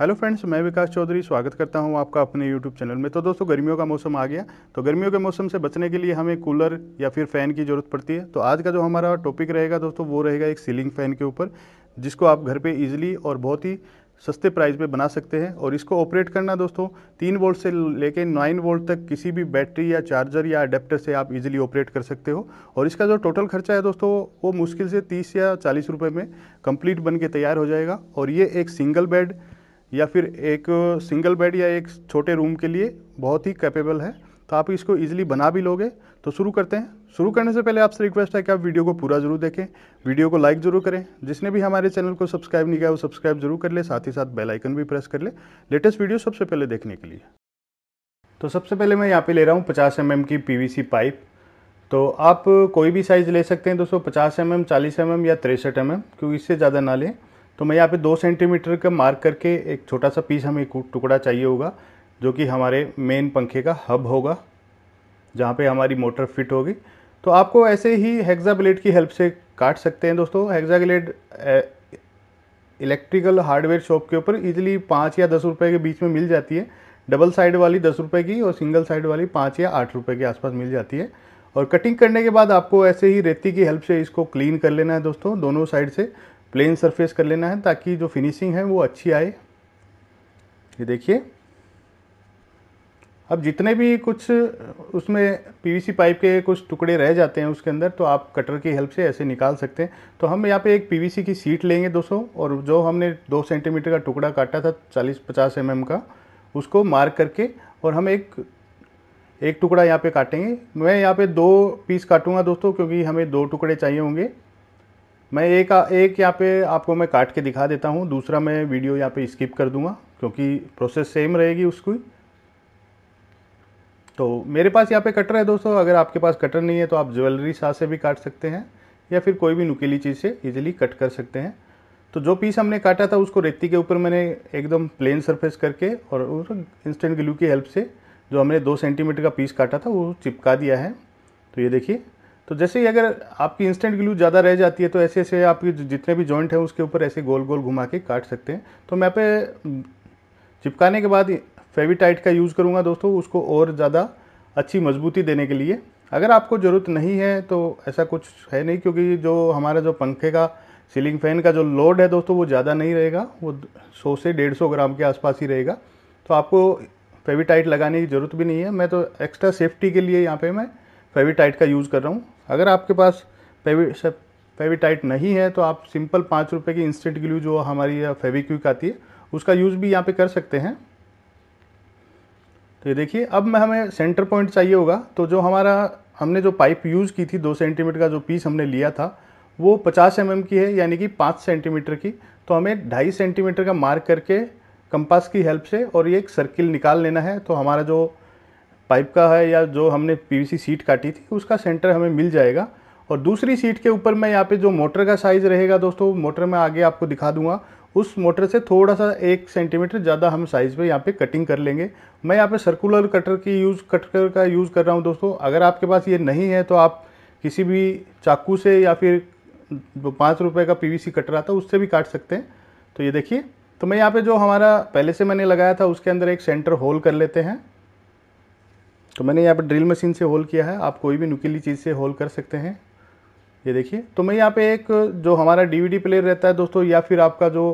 hello friends मैं विकास चौधरी स्वागत करता हूं आपका अपने यूट्यूब चैनल में तो दोस्तों गर्मियों का मौसम आ गया तो गर्मियों के मौसम से बचने के लिए हमें कूलर या फिर फ़ैन की ज़रूरत पड़ती है तो आज का जो हमारा टॉपिक रहेगा दोस्तों वो रहेगा एक सीलिंग फ़ैन के ऊपर जिसको आप घर पर ईज़िली और बहुत ही सस्ते प्राइस पर बना सकते हैं और इसको ऑपरेट करना दोस्तों तीन वोल्ट से लेकर नाइन वोल्ट तक किसी भी बैटरी या चार्जर या अडेप्टर से आप ईज़िली ऑपरेट कर सकते हो और इसका जो टोटल खर्चा है दोस्तों वो मुश्किल से तीस या चालीस रुपये में कम्प्लीट बन के तैयार हो जाएगा और ये एक सिंगल बेड या फिर एक सिंगल बेड या एक छोटे रूम के लिए बहुत ही कैपेबल है तो आप इसको ईजिली बना भी लोगे तो शुरू करते हैं शुरू करने से पहले आपसे रिक्वेस्ट है कि आप वीडियो को पूरा जरूर देखें वीडियो को लाइक जरूर करें जिसने भी हमारे चैनल को सब्सक्राइब नहीं किया वो सब्सक्राइब जरूर कर ले साथ ही साथ बेल आइकन भी प्रेस कर ले लेटेस्ट वीडियो सबसे पहले देखने के लिए तो सबसे पहले मैं यहाँ पे ले रहा हूँ पचास एम की पी पाइप तो आप कोई भी साइज़ ले सकते हैं दोस्तों पचास एम एम चालीस एम एम या तिरसठ एम एम क्योंकि इससे ज़्यादा ना लें तो मैं यहाँ पे दो सेंटीमीटर का मार्क करके एक छोटा सा पीस हमें टुकड़ा चाहिए होगा जो कि हमारे मेन पंखे का हब होगा जहाँ पे हमारी मोटर फिट होगी तो आपको ऐसे ही हेक्सा ब्लेड की हेल्प से काट सकते हैं दोस्तों hexa blade electrical hardware shop के ऊपर इजिली पाँच या दस रुपये के बीच में मिल जाती है डबल साइड वाली दस रुपये की और सिंगल साइड वाली पाँच या आठ रुपये के आसपास मिल जाती है और कटिंग करने के बाद आपको ऐसे ही रेती की हेल्प से इसको क्लीन कर लेना है दोस्तों दोनों साइड से प्लेन सरफेस कर लेना है ताकि जो फिनिशिंग है वो अच्छी आए ये देखिए अब जितने भी कुछ उसमें पीवीसी पाइप के कुछ टुकड़े रह जाते हैं उसके अंदर तो आप कटर की हेल्प से ऐसे निकाल सकते हैं तो हम यहाँ पे एक पीवीसी की सीट लेंगे दोस्तों और जो हमने दो सेंटीमीटर का टुकड़ा काटा था चालीस पचास एम का उसको मार्क करके और हम एक एक टुकड़ा यहाँ पे काटेंगे मैं यहाँ पे दो पीस काटूँगा दोस्तों क्योंकि हमें दो टुकड़े चाहिए होंगे मैं एक एक यहाँ पे आपको मैं काट के दिखा देता हूँ दूसरा मैं वीडियो यहाँ पे स्किप कर दूँगा क्योंकि प्रोसेस सेम रहेगी उसकी तो मेरे पास यहाँ पे कटर है दोस्तों अगर आपके पास कटर नहीं है तो आप ज्वेलरी साथ से भी काट सकते हैं या फिर कोई भी नुकीली चीज़ से ईजिली कट कर सकते हैं तो जो पीस हमने काटा था उसको रेती के ऊपर मैंने एकदम प्लेन सरफेस करके और इंस्टेंट ग्लू की हेल्प से जो हमने दो सेंटीमीटर का पीस काटा था वो चिपका दिया है तो ये देखिए तो जैसे ही अगर आपकी इंस्टेंट ग्लू ज़्यादा रह जाती है तो ऐसे ऐसे आपके जितने भी जॉइंट हैं उसके ऊपर ऐसे गोल गोल घुमा के काट सकते हैं तो मैं पे हम्म, चिपकाने के बाद फेविटाइट का यूज़ करूँगा दोस्तों उसको और ज़्यादा अच्छी मजबूती देने के लिए अगर आपको ज़रूरत नहीं है तो ऐसा कुछ है नहीं क्योंकि जो हमारा जो पंखे का सीलिंग फैन का जो लोड है दोस्तों वो ज़्यादा नहीं रहेगा वो सौ से डेढ़ सौ ग्राम के आसपास ही रहेगा तो आपको फेविटाइट लगाने की ज़रूरत भी नहीं है मैं तो एक्स्ट्रा सेफ्टी के लिए यहाँ पे मैं पेवीटाइट का यूज़ कर रहा हूँ अगर आपके पास पेवी फेविटाइट नहीं है तो आप सिंपल पाँच रुपये की इंस्टेंट ग्लू जो हमारी फेविक्विक आती है उसका यूज़ भी यहाँ पे कर सकते हैं तो ये देखिए अब मैं हमें सेंटर पॉइंट चाहिए होगा तो जो हमारा हमने जो पाइप यूज़ की थी दो सेंटीमीटर का जो पीस हमने लिया था वो पचास एम mm की है यानी कि पाँच सेंटीमीटर की तो हमें ढाई सेंटीमीटर का मार्क करके कंपास की हेल्प से और ये एक सर्किल निकाल लेना है तो हमारा जो पाइप का है या जो हमने पीवीसी सीट काटी थी उसका सेंटर हमें मिल जाएगा और दूसरी सीट के ऊपर मैं यहाँ पे जो मोटर का साइज़ रहेगा दोस्तों मोटर में आगे आपको दिखा दूंगा उस मोटर से थोड़ा सा एक सेंटीमीटर ज़्यादा हम साइज़ पे यहाँ पे कटिंग कर लेंगे मैं यहाँ पे सर्कुलर कटर की यूज़ कटर का यूज़ कर रहा हूँ दोस्तों अगर आपके पास ये नहीं है तो आप किसी भी चाकू से या फिर पाँच रुपये का पी कटर आता है उससे भी काट सकते हैं तो ये देखिए तो मैं यहाँ पर जो हमारा पहले से मैंने लगाया था उसके अंदर एक सेंटर होल कर लेते हैं तो मैंने यहाँ पर ड्रिल मशीन से होल किया है आप कोई भी नुकीली चीज़ से होल कर सकते हैं ये देखिए तो मैं यहाँ पे एक जो हमारा डीवीडी प्लेयर रहता है दोस्तों या फिर आपका जो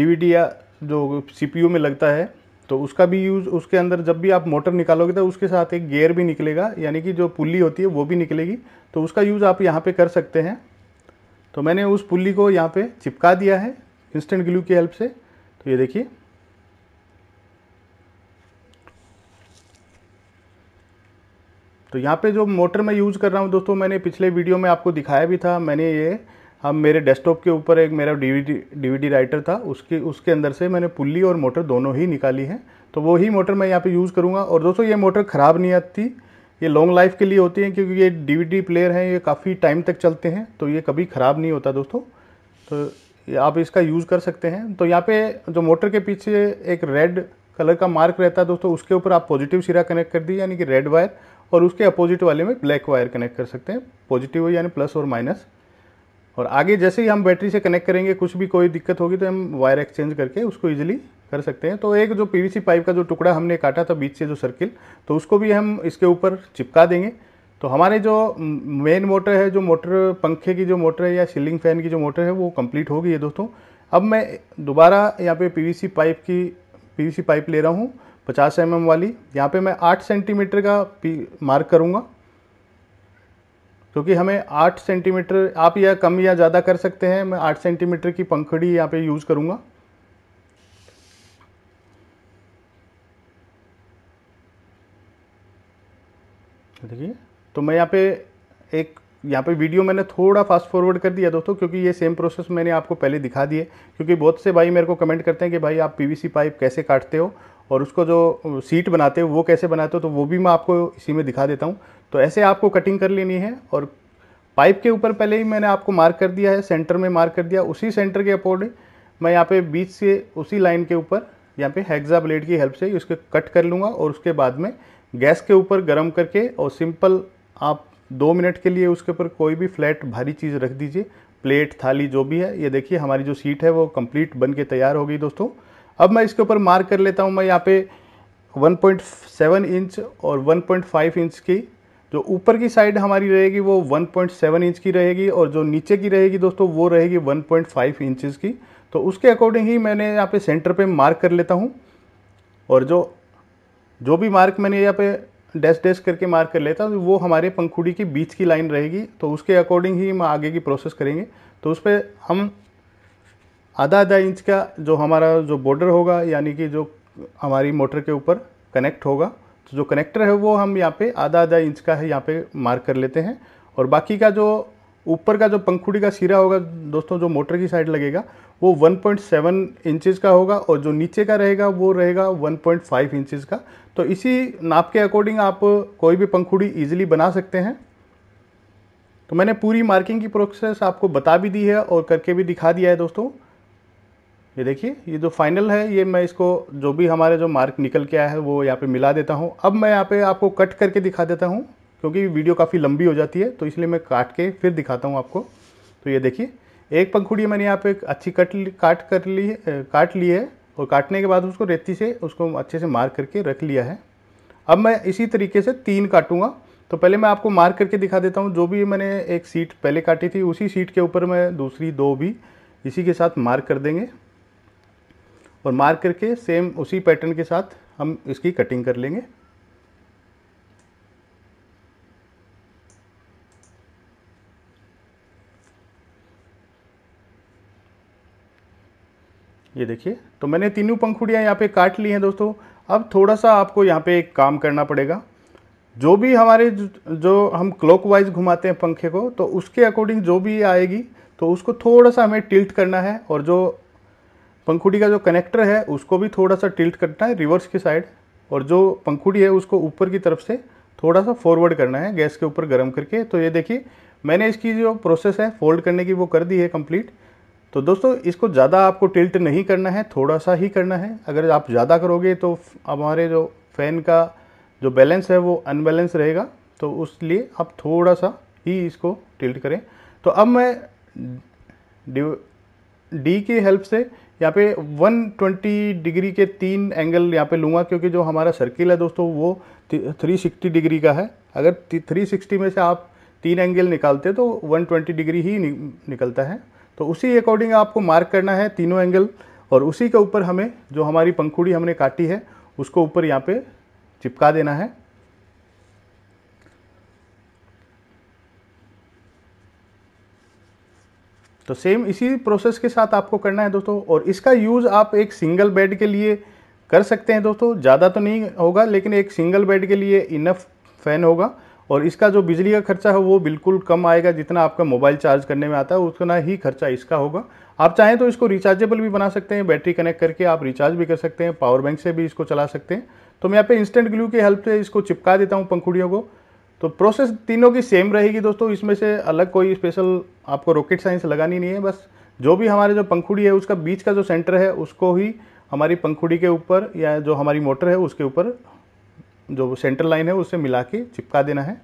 डीवीडी या जो सीपीयू में लगता है तो उसका भी यूज़ उसके अंदर जब भी आप मोटर निकालोगे तो उसके साथ एक गेयर भी निकलेगा यानी कि जो पुल्ली होती है वो भी निकलेगी तो उसका यूज़ आप यहाँ पर कर सकते हैं तो मैंने उस पुल्ली को यहाँ पर चिपका दिया है इंस्टेंट ग्लू की हेल्प से तो ये देखिए तो यहाँ पे जो मोटर मैं यूज़ कर रहा हूँ दोस्तों मैंने पिछले वीडियो में आपको दिखाया भी था मैंने ये हम मेरे डेस्कटॉप के ऊपर एक मेरा डीवीडी डीवीडी राइटर था उसके उसके अंदर से मैंने पुल्ली और मोटर दोनों ही निकाली है तो वही मोटर मैं यहाँ पे यूज़ करूँगा और दोस्तों ये मोटर ख़राब नहीं आती ये लॉन्ग लाइफ के लिए होती है क्योंकि ये डी प्लेयर हैं ये काफ़ी टाइम तक चलते हैं तो ये कभी ख़राब नहीं होता दोस्तों तो आप इसका यूज़ कर सकते हैं तो यहाँ पे जो मोटर के पीछे एक रेड कलर का मार्क रहता है दोस्तों उसके ऊपर आप पॉजिटिव सिरा कनेक्ट कर दिए यानी कि रेड वायर और उसके अपोजिट वाले में ब्लैक वायर कनेक्ट कर सकते हैं पॉजिटिव यानी प्लस और माइनस और आगे जैसे ही हम बैटरी से कनेक्ट करेंगे कुछ भी कोई दिक्कत होगी तो हम वायर एक्सचेंज करके उसको ईजिली कर सकते हैं तो एक जो पीवीसी पाइप का जो टुकड़ा हमने काटा था बीच से जो सर्किल तो उसको भी हम इसके ऊपर चिपका देंगे तो हमारे जो मेन मोटर है जो मोटर पंखे की जो मोटर है या सीलिंग फैन की जो मोटर है वो कंप्लीट हो गई है दोस्तों अब मैं दोबारा यहाँ पे पीवीसी पाइप की पीवीसी पाइप ले रहा हूँ 50 एम mm वाली यहाँ पे मैं 8 सेंटीमीटर का मार्क करूँगा क्योंकि हमें 8 सेंटीमीटर आप या कम या ज़्यादा कर सकते हैं मैं 8 सेंटीमीटर की पंखड़ी यहाँ पे यूज़ करूँगा देखिए तो मैं यहाँ पे एक यहाँ पे वीडियो मैंने थोड़ा फास्ट फॉरवर्ड कर दिया दोस्तों क्योंकि ये सेम प्रोसेस मैंने आपको पहले दिखा दिए क्योंकि बहुत से भाई मेरे को कमेंट करते हैं कि भाई आप पीवीसी पाइप कैसे काटते हो और उसको जो सीट बनाते हो वो कैसे बनाते हो तो वो भी मैं आपको इसी में दिखा देता हूँ तो ऐसे आपको कटिंग कर लेनी है और पाइप के ऊपर पहले ही मैंने आपको मार्क कर दिया है सेंटर में मार्क कर दिया उसी सेंटर के अकॉर्डिंग मैं यहाँ पे बीच से उसी लाइन के ऊपर यहाँ पे हेक्सा ब्लेड की हेल्प से ही उसके कट कर लूँगा और उसके बाद में गैस के ऊपर गर्म करके और सिंपल आप दो मिनट के लिए उसके ऊपर कोई भी फ्लैट भारी चीज़ रख दीजिए प्लेट थाली जो भी है ये देखिए हमारी जो सीट है वो कम्प्लीट बन के तैयार हो गई दोस्तों अब मैं इसके ऊपर मार्क कर लेता हूँ मैं यहाँ पे 1.7 इंच और 1.5 इंच की जो ऊपर की साइड हमारी रहेगी वो 1.7 इंच की रहेगी और जो नीचे की रहेगी दोस्तों वो रहेगी 1.5 पॉइंट की तो उसके अकॉर्डिंग ही मैंने यहाँ पे सेंटर पे मार्क कर लेता हूँ और जो जो भी मार्क मैंने यहाँ पे डैश डैश करके मार्क कर लेता हूँ वो हमारे पंखुड़ी के बीच की लाइन रहेगी तो उसके अकॉर्डिंग ही हम आगे की प्रोसेस करेंगे तो उस पर हम आधा आधा इंच का जो हमारा जो बॉर्डर होगा यानी कि जो हमारी मोटर के ऊपर कनेक्ट होगा तो जो कनेक्टर है वो हम यहाँ पे आधा आधा इंच का है यहाँ पे मार्क कर लेते हैं और बाकी का जो ऊपर का जो पंखुड़ी का सिरा होगा दोस्तों जो मोटर की साइड लगेगा वो 1.7 इंचज़ का होगा और जो नीचे का रहेगा वो रहेगा 1.5 इंचज़ का तो इसी नाप के अकॉर्डिंग आप कोई भी पंखुड़ी ईजिली बना सकते हैं तो मैंने पूरी मार्किंग की प्रोसेस आपको बता भी दी है और करके भी दिखा दिया है दोस्तों ये देखिए ये जो फाइनल है ये मैं इसको जो भी हमारे जो मार्क निकल के आया है वो यहाँ पे मिला देता हूँ अब मैं यहाँ पे आपको कट करके दिखा देता हूँ क्योंकि वीडियो काफ़ी लंबी हो जाती है तो इसलिए मैं काट के फिर दिखाता हूँ आपको तो ये देखिए एक पंखुड़ी मैंने यहाँ पे एक अच्छी कट काट कर ली काट ली है और काटने के बाद उसको रेती से उसको अच्छे से मार्क करके रख लिया है अब मैं इसी तरीके से तीन काटूँगा तो पहले मैं आपको मार्क करके दिखा देता हूँ जो भी मैंने एक सीट पहले काटी थी उसी सीट के ऊपर मैं दूसरी दो भी इसी के साथ मार्क कर देंगे और मार्क करके सेम उसी पैटर्न के साथ हम इसकी कटिंग कर लेंगे ये देखिए तो मैंने तीनों पंखुड़ियाँ यहाँ पे काट ली हैं दोस्तों अब थोड़ा सा आपको यहाँ पे एक काम करना पड़ेगा जो भी हमारे जो हम क्लॉकवाइज घुमाते हैं पंखे को तो उसके अकॉर्डिंग जो भी आएगी तो उसको थोड़ा सा हमें टिल्ट करना है और जो पंखुड़ी का जो कनेक्टर है उसको भी थोड़ा सा टिल्ट करना है रिवर्स की साइड और जो पंखुड़ी है उसको ऊपर की तरफ से थोड़ा सा फॉरवर्ड करना है गैस के ऊपर गर्म करके तो ये देखिए मैंने इसकी जो प्रोसेस है फोल्ड करने की वो कर दी है कम्प्लीट तो दोस्तों इसको ज़्यादा आपको टिल्ट नहीं करना है थोड़ा सा ही करना है अगर आप ज़्यादा करोगे तो हमारे जो फ़ैन का जो बैलेंस है वो अनबैलेंस रहेगा तो उस लिए आप थोड़ा सा ही इसको टिल्ट करें तो अब मैं डी की हेल्प से यहाँ पे 120 डिग्री के तीन एंगल यहाँ पे लूँगा क्योंकि जो हमारा सर्किल है दोस्तों वो 360 डिग्री का है अगर 360 में से आप तीन एंगल निकालते तो 120 डिग्री ही नि, निकलता है तो उसी अकॉर्डिंग आपको मार्क करना है तीनों एंगल और उसी के ऊपर हमें जो हमारी पंखुड़ी हमने काटी है उसको ऊपर यहाँ पर चिपका देना है तो सेम इसी प्रोसेस के साथ आपको करना है दोस्तों और इसका यूज़ आप एक सिंगल बेड के लिए कर सकते हैं दोस्तों ज़्यादा तो नहीं होगा लेकिन एक सिंगल बेड के लिए इनफ फ़ैन होगा और इसका जो बिजली का खर्चा है वो बिल्कुल कम आएगा जितना आपका मोबाइल चार्ज करने में आता है उतना ही खर्चा इसका होगा आप चाहें तो इसको रिचार्जेबल भी बना सकते हैं बैटरी कनेक्ट करके आप रिचार्ज भी कर सकते हैं पावर बैंक से भी इसको चला सकते हैं तो मैं यहाँ पे इंस्टेंट ग्लू की हेल्प से इसको चिपका देता हूँ पंखुड़ियों को तो प्रोसेस तीनों की सेम रहेगी दोस्तों इसमें से अलग कोई स्पेशल आपको रॉकेट साइंस लगानी नहीं है बस जो भी हमारे जो पंखुड़ी है उसका बीच का जो सेंटर है उसको ही हमारी पंखुड़ी के ऊपर या जो हमारी मोटर है उसके ऊपर जो सेंटर लाइन है उससे मिला के चिपका देना है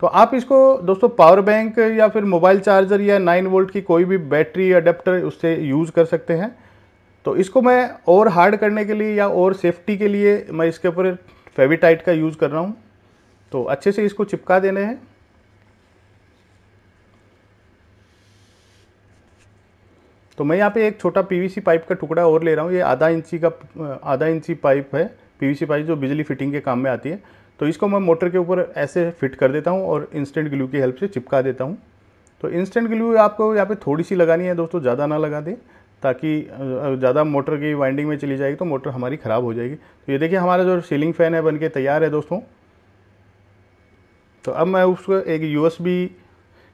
तो आप इसको दोस्तों पावर बैंक या फिर मोबाइल चार्जर या नाइन वोल्ट की कोई भी बैटरी अडेप्टर उससे यूज़ कर सकते हैं तो इसको मैं और हार्ड करने के लिए या और सेफ्टी के लिए मैं इसके ऊपर फेविटाइट का यूज़ कर रहा हूँ तो अच्छे से इसको चिपका देने हैं तो मैं यहाँ पे एक छोटा पीवीसी पाइप का टुकड़ा और ले रहा हूँ ये आधा इंची का आधा इंची पाइप है पीवीसी पाइप जो बिजली फिटिंग के काम में आती है तो इसको मैं मोटर के ऊपर ऐसे फिट कर देता हूँ और इंस्टेंट ग्लू की हेल्प से चिपका देता हूँ तो इंस्टेंट ग्लू आपको यहाँ पे थोड़ी सी लगानी है दोस्तों ज़्यादा ना लगा दें ताकि ज़्यादा मोटर की वाइंडिंग में चली जाएगी तो मोटर हमारी ख़राब हो जाएगी तो ये देखिए हमारा जो सीलिंग फ़ैन है बन के तैयार है दोस्तों तो अब मैं उसको एक यूएसबी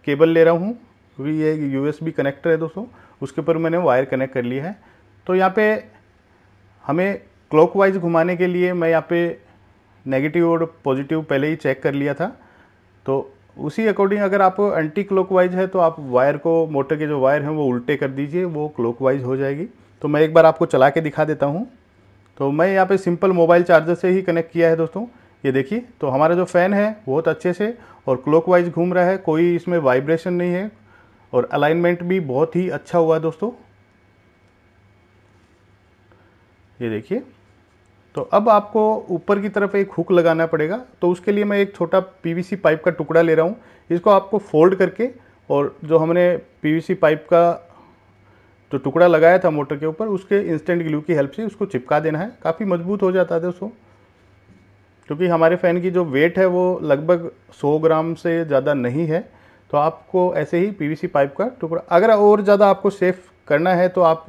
केबल ले रहा हूँ क्योंकि ये एक यूएसबी कनेक्टर है दोस्तों उसके ऊपर मैंने वायर कनेक्ट कर लिया है तो यहाँ पे हमें क्लॉकवाइज घुमाने के लिए मैं यहाँ पे नेगेटिव और पॉजिटिव पहले ही चेक कर लिया था तो उसी अकॉर्डिंग अगर आप एंटी क्लॉक है तो आप वायर को मोटर के जो वायर हैं वो उल्टे कर दीजिए वो क्लॉक हो जाएगी तो मैं एक बार आपको चला के दिखा देता हूँ तो मैं यहाँ पे सिंपल मोबाइल चार्जर से ही कनेक्ट किया है दोस्तों ये देखिए तो हमारा जो फ़ैन है बहुत अच्छे से और क्लॉकवाइज घूम रहा है कोई इसमें वाइब्रेशन नहीं है और अलाइनमेंट भी बहुत ही अच्छा हुआ दोस्तों ये देखिए तो अब आपको ऊपर की तरफ एक हुक लगाना पड़ेगा तो उसके लिए मैं एक छोटा पीवीसी पाइप का टुकड़ा ले रहा हूँ इसको आपको फोल्ड करके और जो हमने पीवीसी पाइप का जो टुकड़ा लगाया था मोटर के ऊपर उसके इंस्टेंट ग्लू की हेल्प से उसको चिपका देना है काफ़ी मजबूत हो जाता है दोस्तों क्योंकि हमारे फ़ैन की जो वेट है वो लगभग 100 ग्राम से ज़्यादा नहीं है तो आपको ऐसे ही पीवीसी पाइप का टुकड़ा अगर और ज़्यादा आपको सेफ करना है तो आप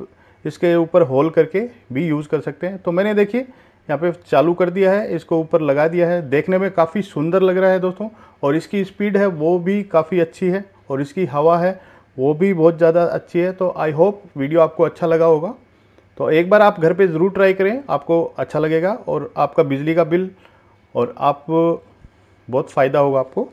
इसके ऊपर होल करके भी यूज़ कर सकते हैं तो मैंने देखिए यहाँ पे चालू कर दिया है इसको ऊपर लगा दिया है देखने में काफ़ी सुंदर लग रहा है दोस्तों और इसकी स्पीड है वो भी काफ़ी अच्छी है और इसकी हवा है वो भी बहुत ज़्यादा अच्छी है तो आई होप वीडियो आपको अच्छा लगा होगा तो एक बार आप घर पे ज़रूर ट्राई करें आपको अच्छा लगेगा और आपका बिजली का बिल और आप बहुत फ़ायदा होगा आपको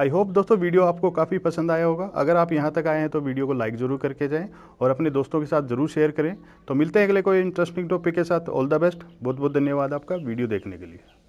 आई होप दोस्तों वीडियो आपको काफ़ी पसंद आया होगा अगर आप यहाँ तक आए हैं तो वीडियो को लाइक ज़रूर करके जाएं और अपने दोस्तों के साथ ज़रूर शेयर करें तो मिलते हैं अगले कोई इंटरेस्टिंग टॉपिक के साथ ऑल द बेस्ट बहुत बहुत धन्यवाद आपका वीडियो देखने के लिए